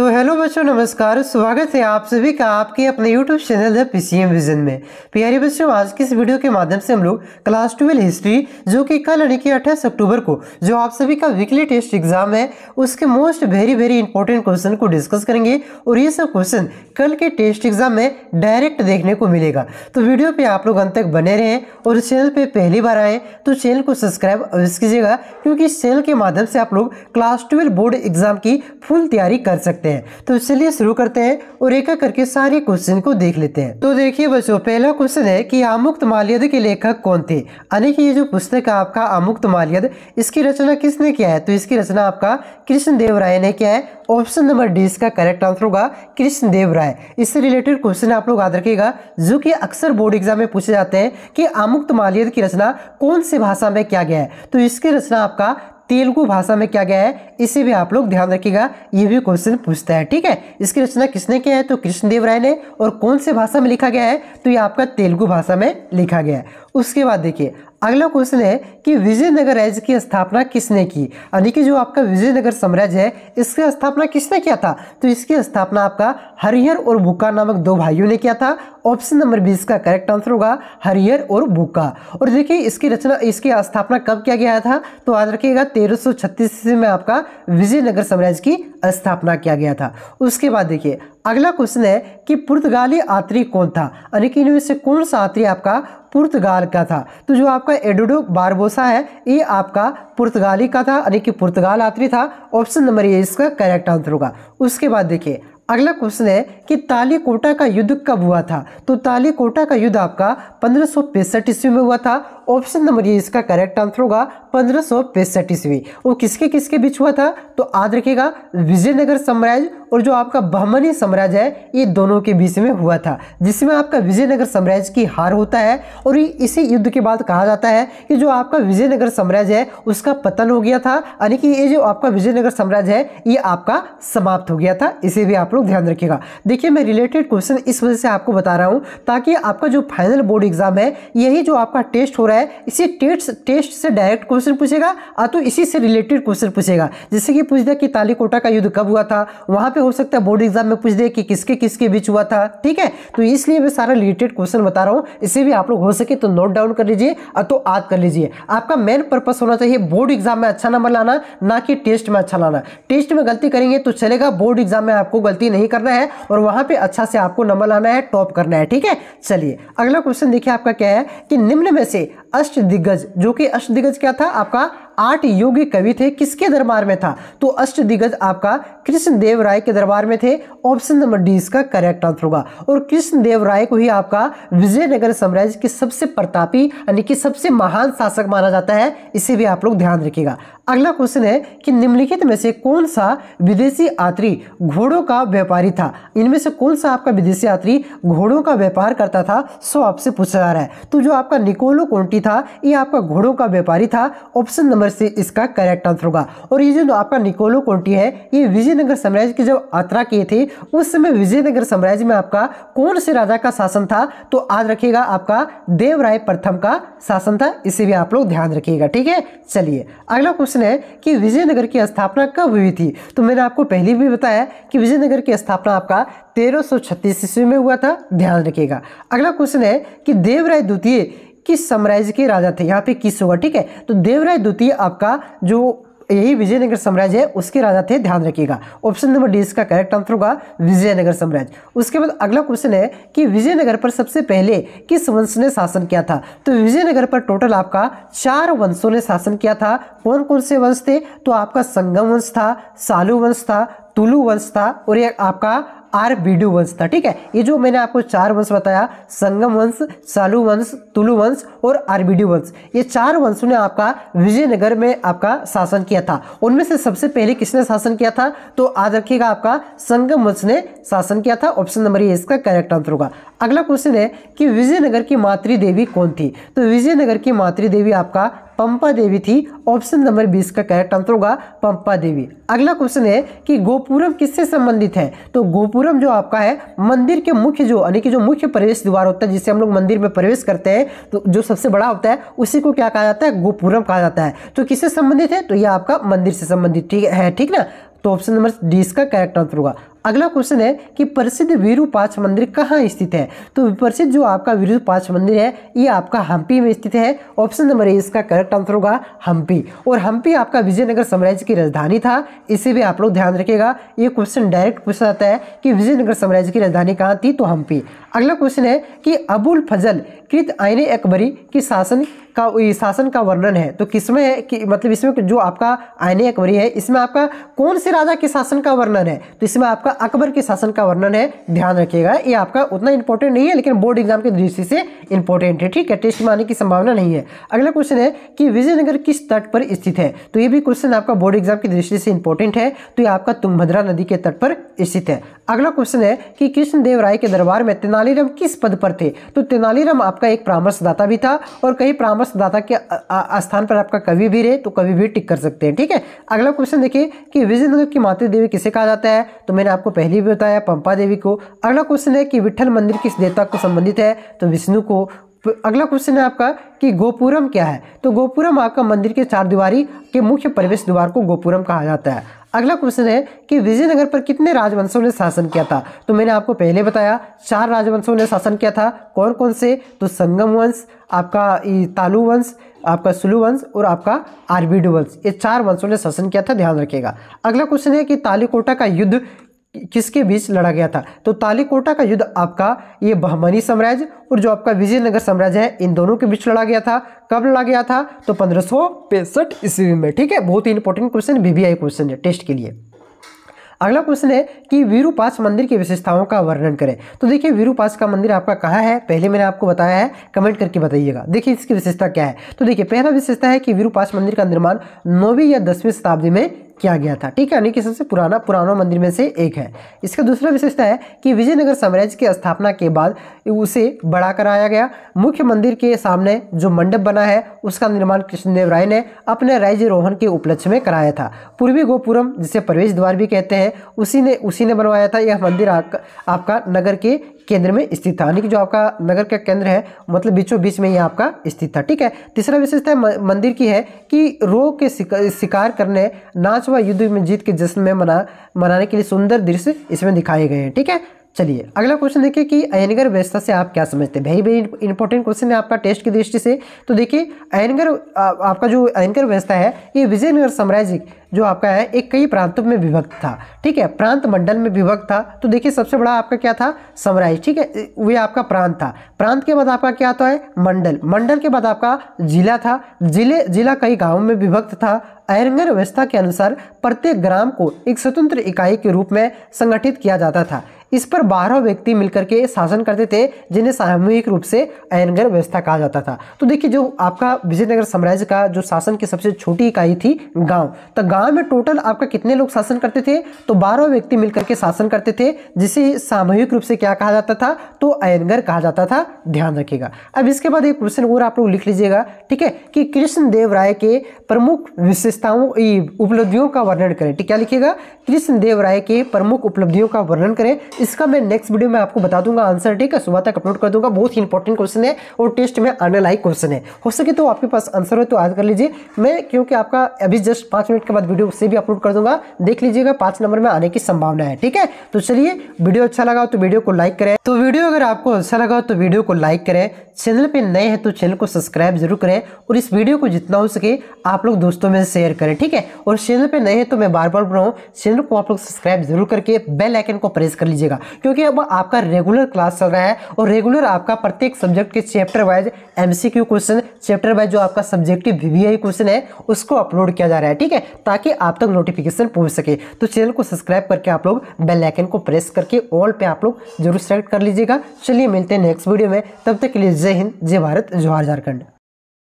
तो हेलो बच्चों नमस्कार स्वागत है आप सभी का आपके अपने YouTube channel C M vision में प्यारे बच्चों आज की इस वीडियो के माध्यम से हम लोग क्लास ट्वेल्व हिस्ट्री जो कि कल यानी कि अट्ठाईस अक्टूबर को जो आप सभी का वीकली टेस्ट एग्जाम है उसके most very very important question को डिस्कस करेंगे और ये सब क्वेश्चन कल के टेस्ट एग्जाम में डायरेक्ट देखने को मिलेगा तो वीडियो पर आप लोग अंत तक बने रहें और चैनल पर पहली बार आएँ तो चैनल को सब्सक्राइब अवश्य कीजिएगा क्योंकि इस चैनल के माध्यम से आप लोग क्लास ट्वेल्व बोर्ड एग्जाम की फुल तैयारी कर सकते हैं करते हैं तो चलिए शुरू करते हैं और एक एक करके सारे क्वेश्चन को देख लेते हैं तो देखिए बच्चों पहला क्वेश्चन है कि आमुक्त माल्यद के लेखक कौन थे यानी कि ये जो पुस्तक है आपका आमुक्त माल्यद इसकी रचना किसने किया है तो इसकी रचना आपका कृष्ण देव राय ने किया है ऑप्शन नंबर डी इसका करेक्ट आंसर होगा कृष्ण देव राय इससे रिलेटेड क्वेश्चन आप लोग याद रखिएगा जो कि अक्सर बोर्ड एग्जाम में पूछे जाते हैं कि आमुक्त माल्यद की रचना कौन से भाषा में किया गया है तो इसकी रचना आपका तेलुगु भाषा में क्या गया है इसे भी आप लोग ध्यान रखिएगा ये भी क्वेश्चन पूछता है ठीक है इसकी रचना किसने किया है तो कृष्णदेव राय ने और कौन से भाषा में लिखा गया है तो ये आपका तेलुगु भाषा में लिखा गया है उसके बाद देखिए अगला क्वेश्चन है कि विजयनगर राज्य की स्थापना किसने की यानी कि जो आपका विजयनगर साम्राज्य है इसकी स्थापना किसने किया था तो इसकी स्थापना आपका हरिहर और भुक्का नामक दो भाइयों ने किया था ऑप्शन नंबर बीस का करेक्ट आंसर होगा हरियर और बुका और देखिए इसकी रचना इसकी स्थापना कब किया गया था तो याद रखिएगा तेरह ईस्वी में आपका विजयनगर साम्राज्य की स्थापना किया गया था उसके बाद देखिए अगला क्वेश्चन है कि पुर्तगाली आत्री कौन था यानी कि इनमें से कौन सा आत्री आपका पुर्तगाल का था तो जो आपका एडोडो बारबोसा है ये आपका पुर्तगाली का था यानी कि पुर्तगाल आत्री था ऑप्शन नंबर ये इसका करेक्ट आंसर होगा उसके बाद देखिए अगला क्वेश्चन है कि तालीकोटा का युद्ध कब हुआ था तो तालीकोटा का युद्ध आपका पंद्रह ईस्वी में हुआ था ऑप्शन नंबर ये इसका करेक्ट आंसर होगा पंद्रह सौ पैंसठ ईस्वी वो किसके किसके बीच हुआ था तो याद रखेगा विजयनगर साम्राज्य और जो आपका बहमनी साम्राज्य है ये दोनों के बीच में हुआ था जिसमें आपका विजयनगर साम्राज्य की हार होता है और इसी युद्ध के बाद कहा जाता है कि जो आपका विजयनगर साम्राज्य है उसका पतन हो गया था यानी कि ये जो आपका विजयनगर साम्राज्य है ये आपका समाप्त हो गया था इसे भी आप लोग ध्यान रखिएगा देखिए मैं रिलेटेड क्वेश्चन इस वजह से आपको बता रहा हूँ ताकि आपका जो फाइनल बोर्ड एग्जाम है यही जो आपका टेस्ट हो रहा है इसे टेस्ट टेस्ट से डायरेक्ट क्वेश्चन पूछेगा आ तो इसी से रिलेटेड क्वेश्चन पूछेगा जैसे कि पूछ दे कि तालीकोटा का युद्ध कब हुआ था वहाँ पे हो सकता है बोर्ड एग्जाम में पूछ दे कि किसके किसके बीच हुआ था ठीक है तो इसलिए मैं सारा रिलेटेड क्वेश्चन बता रहा हूँ इसे भी आप लोग हो सके तो नोट डाउन कर लीजिए और तो याद कर लीजिए आपका मेन पर्पज होना चाहिए बोर्ड एग्जाम में अच्छा नंबर लाना ना कि टेस्ट में अच्छा लाना टेस्ट में गलती करेंगे तो चलेगा बोर्ड एग्जाम में आपको गलती नहीं करना है और वहाँ पर अच्छा से आपको नंबर लाना है टॉप करना है ठीक है चलिए अगला क्वेश्चन देखिए आपका क्या है कि निम्न में से अष्ट दिग्गज जो कि अष्ट दिग्गज क्या था आपका आठ योग्य कवि थे किसके दरबार में था तो अष्ट दिग्गज आपका कृष्णदेव राय के दरबार में थे ऑप्शन नंबर डी इसका करेक्ट आंसर होगा और कृष्णदेव राय को ही आपका विजयनगर साम्राज्य के सबसे प्रतापी यानी कि सबसे महान शासक माना जाता है इसे भी आप लोग ध्यान रखिएगा अगला क्वेश्चन है कि निम्नलिखित में से कौन सा विदेशी यात्री घोड़ों का व्यापारी था इनमें से कौन सा आपका विदेशी यात्री घोड़ों का व्यापार करता था सो आपसे पूछा जा रहा है तो जो आपका निकोलो कोंटी था ये आपका घोड़ों का व्यापारी था ऑप्शन नंबर नंबर सी इसका करेक्ट आंसर होगा और ये जो आपका निकोलो कोंटी है ये विजयनगर साम्राज्य की जब यात्रा किए थे उस समय विजयनगर साम्राज्य में आपका कौन से राजा का शासन था तो आज रखिएगा आपका देवराय प्रथम का शासन था इसे भी आप लोग ध्यान रखिएगा ठीक है चलिए अगला क्वेश्चन है कि विजयनगर की स्थापना कब हुई थी तो मैंने आपको पहले भी बताया कि विजयनगर की स्थापना आपका 1336 ईस्वी में हुआ था ध्यान रखिएगा अगला क्वेश्चन है कि देवराय द्वितीय किस साम्राज्य के राजा थे यहाँ पे किस होगा ठीक है तो देवराय द्वितीय आपका जो यही विजयनगर साम्राज्य है उसके राजा थे ध्यान रखिएगा ऑप्शन नंबर डी इसका करेक्ट आंसर होगा विजयनगर साम्राज्य उसके बाद अगला क्वेश्चन है कि विजयनगर पर सबसे पहले किस वंश ने शासन किया था तो विजयनगर पर टोटल आपका चार वंशों ने शासन किया था कौन कौन से वंश थे तो आपका संगम वंश था सालू वंश था तुलु वंश था और ये आपका आर बीडु वंश था ठीक है ये जो मैंने आपको चार वंश बताया संगम वंश सालू वंश तुलु वंश और आरबीडू वंश ये चार वंशों ने आपका विजयनगर में आपका शासन किया था उनमें से सबसे पहले किसने शासन किया था तो याद रखिएगा आपका संगम वंश ने शासन किया था ऑप्शन नंबर ये इसका करेक्ट आंसर होगा अगला क्वेश्चन है कि विजयनगर की मातृदेवी कौन थी तो विजयनगर की मातृदेवी आपका पंपा देवी थी ऑप्शन नंबर बीस का करेक्ट आंसर होगा पंपा देवी अगला क्वेश्चन है कि गोपुरम किससे संबंधित है तो गोपुरम जो आपका है मंदिर के मुख्य जो यानी कि जो मुख्य प्रवेश द्वार होता है जिससे हम लोग मंदिर में प्रवेश करते हैं तो जो सबसे बड़ा होता है उसी को क्या कहा जाता है गोपुरम कहा जाता है तो किससे संबंधित है तो यह आपका मंदिर से संबंधित है ठीक ना तो ऑप्शन नंबर डी इसका करेक्ट आंसर होगा अगला क्वेश्चन है कि प्रसिद्ध वीरूपाच मंदिर कहाँ स्थित है तो प्रसिद्ध जो आपका वीरूपाच मंदिर है ये आपका हम्पी में स्थित है ऑप्शन नंबर ए इसका करेक्ट आंसर होगा हम्पी और हम्पी आपका विजयनगर साम्राज्य की राजधानी था इसे भी आप लोग ध्यान रखेगा ये क्वेश्चन डायरेक्ट पूछा जाता है कि विजयनगर साम्राज्य की राजधानी कहाँ थी तो हम्पी अगला क्वेश्चन है कि अबुल फजल कृत आयने अकबरी की शासन का शासन का वर्णन है तो किसमें है कि मतलब इसमें जो आपका आयने अकबरी है इसमें आपका कौन से राजा के शासन का वर्णन है तो इसमें आपका आपका अकबर के शासन का वर्णन है ध्यान रखिएगा ये आपका उतना इंपॉर्टेंट नहीं है लेकिन बोर्ड एग्जाम की दृष्टि से इंपॉर्टेंट है ठीक है टेस्ट में आने की संभावना नहीं है अगला क्वेश्चन है कि विजयनगर किस तट पर स्थित है तो ये भी क्वेश्चन आपका बोर्ड एग्जाम की दृष्टि से इंपॉर्टेंट है तो ये आपका तुंगभद्रा नदी के तट पर स्थित है अगला क्वेश्चन है कि कृष्णदेव राय के दरबार में तेनालीराम किस पद पर थे तो तेनालीराम आपका एक परामर्शदाता भी था और कई परामर्शदाता के स्थान पर आपका कवि भी रहे तो कवि भी टिक कर सकते हैं ठीक है अगला क्वेश्चन देखिए कि विजयनगर की मातृदेवी किसे कहा जाता है तो मैंने आपको पहले भी बताया पंपा देवी को अगला क्वेश्चन है कि विठल मंदिर किस देवता को संबंधित है तो विष्णु को अगला क्वेश्चन है आपका कि गोपुरम क्या है तो गोपुरम आपका मंदिर के चार दीवारी के मुख्य प्रवेश द्वार को गोपुरम कहा जाता है अगला क्वेश्चन है कि विजयनगर पर कितने राजवंशों ने शासन किया था तो मैंने आपको पहले बताया चार राजवंशों ने शासन किया था कौन कौन से तो संगम वंश आपका तालु वंश आपका सुलु वंश और आपका आरबीडू वंश ये चार वंशों ने शासन किया था ध्यान रखिएगा अगला क्वेश्चन है कि तालिकोटा का युद्ध किसके बीच लड़ा गया था तो तालीकोटा का युद्ध आपका ये बहमनी साम्राज्य और जो आपका विजयनगर साम्राज्य है इन दोनों के बीच लड़ा गया था कब लड़ा गया था तो पंद्रह ईस्वी में ठीक है बहुत ही इंपॉर्टेंट क्वेश्चन बीबीआई क्वेश्चन है टेस्ट के लिए अगला क्वेश्चन है कि वीरूपास मंदिर की विशेषताओं का वर्णन करें तो देखिए वीरूपास का मंदिर आपका कहाँ है पहले मैंने आपको बताया है कमेंट करके बताइएगा देखिए इसकी विशेषता क्या है तो देखिए पहला विशेषता है कि वीरूपास मंदिर का निर्माण नौवीं या दसवीं शताब्दी में किया गया था ठीक है यानी कि सबसे पुराना पुराना मंदिर में से एक है इसका दूसरा विशेषता है कि विजयनगर साम्राज्य की स्थापना के बाद उसे बड़ा कराया गया मुख्य मंदिर के सामने जो मंडप बना है उसका निर्माण कृष्णदेव राय ने अपने राज्य रोहन के उपलक्ष्य में कराया था पूर्वी गोपुरम जिसे प्रवेश द्वार भी कहते हैं उसी ने उसी ने बनवाया था यह मंदिर आपका नगर के केंद्र में स्थित था यानी कि जो आपका नगर का केंद्र है मतलब बीचों बीच में ये आपका स्थित था ठीक है तीसरा विशेषता मंदिर की है कि रोग के शिकार करने नाच व युद्ध में जीत के जश्न में मना मनाने के लिए सुंदर दृश्य इसमें दिखाए गए हैं ठीक है चलिए अगला क्वेश्चन देखिए कि अयनगर व्यवस्था से आप क्या समझते हैं वेरी वेरी इंपॉर्टेंट क्वेश्चन है आपका टेस्ट की दृष्टि से तो देखिए अयनगर आपका जो अयनगर व्यवस्था है ये विजयनगर साम्राज्य जो आपका है एक कई प्रांतों में विभक्त था ठीक है प्रांत मंडल में विभक्त था तो देखिए सबसे बड़ा आपका क्या था समराइज ठीक है वे आपका प्रांत था प्रांत के बाद आपका क्या आता है मंडल मंडल के बाद आपका जिला था जिले जिला कई गांवों में विभक्त था अहरंगर व्यवस्था के अनुसार प्रत्येक ग्राम को एक स्वतंत्र इकाई के रूप में संगठित किया जाता था इस पर बारह व्यक्ति मिलकर के शासन करते थे जिन्हें सामूहिक रूप से आयनगर व्यवस्था कहा जाता था तो देखिए जो आपका विजयनगर साम्राज्य का जो शासन की सबसे छोटी इकाई थी गांव तो गांव यहाँ में टोटल आपका कितने लोग शासन करते थे तो बारह व्यक्ति मिलकर के शासन करते थे जिसे सामूहिक रूप से क्या कहा जाता था तो अयनगर कहा जाता था ध्यान रखिएगा अब इसके बाद एक क्वेश्चन और आप लोग लिख लीजिएगा ठीक है कि कृष्णदेव राय के प्रमुख विशेषताओं उपलब्धियों का वर्णन करें ठीक क्या लिखिएगा कृष्णदेव राय के प्रमुख उपलब्धियों का वर्णन करें इसका मैं नेक्स्ट वीडियो में आपको बता दूंगा आंसर ठीक है सुबह तक अपलोड कर दूंगा बहुत ही इंपॉर्टेंट क्वेश्चन है और टेस्ट में आने लायक क्वेश्चन है हो सके तो आपके पास आंसर हो तो याद कर लीजिए मैं क्योंकि आपका अभी जस्ट पाँच मिनट के बाद वीडियो से भी अपलोड कर दूंगा देख लीजिएगा पांच नंबर में आने की संभावना है ठीक है तो चलिए वीडियो अच्छा लगा तो वीडियो को लाइक करें तो वीडियो अगर आपको अच्छा लगा तो वीडियो को लाइक करें चैनल पर नए हैं तो चैनल को सब्सक्राइब जरूर करें और इस वीडियो को जितना हो सके आप लोग दोस्तों में शेयर करें ठीक है और चैनल पर नए हैं तो मैं बार बार बोल रहा हूँ चैनल को आप लोग सब्सक्राइब जरूर करके बेल आइकन को प्रेस कर लीजिएगा क्योंकि अब आपका रेगुलर क्लास चल रहा है और रेगुलर आपका प्रत्येक सब्जेक्ट के chapter wise MCQ question chapter wise जो आपका सब्जेक्टिव वीवीआई क्वेश्चन है उसको अपलोड किया जा रहा है ठीक है ताकि ताकि आप तक नोटिफिकेशन पहुंच सके तो चैनल को सब्सक्राइब करके आप लोग बेल आइकन को प्रेस करके ऑल पे आप लोग जरूर सेलेक्ट कर लीजिएगा चलिए मिलते हैं नेक्स्ट वीडियो में तब तक के लिए जय हिंद जय भारत जोहार झारखंड